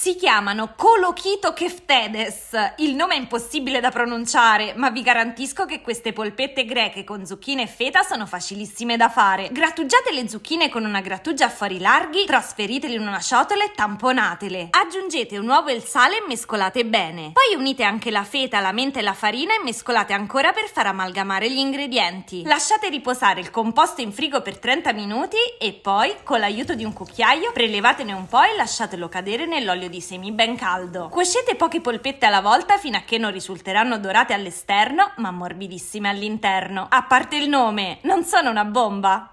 Si chiamano Colochito Keftedes. Il nome è impossibile da pronunciare, ma vi garantisco che queste polpette greche con zucchine e feta sono facilissime da fare. Grattugiate le zucchine con una grattugia a fari larghi, trasferitele in una ciotola e tamponatele. Aggiungete un uovo e il sale e mescolate bene. Poi unite anche la feta, la menta e la farina e mescolate ancora per far amalgamare gli ingredienti. Lasciate riposare il composto in frigo per 30 minuti e poi, con l'aiuto di un cucchiaio, prelevatene un po' e lasciatelo cadere nell'olio di semi ben caldo. Cuocete poche polpette alla volta fino a che non risulteranno dorate all'esterno ma morbidissime all'interno. A parte il nome, non sono una bomba!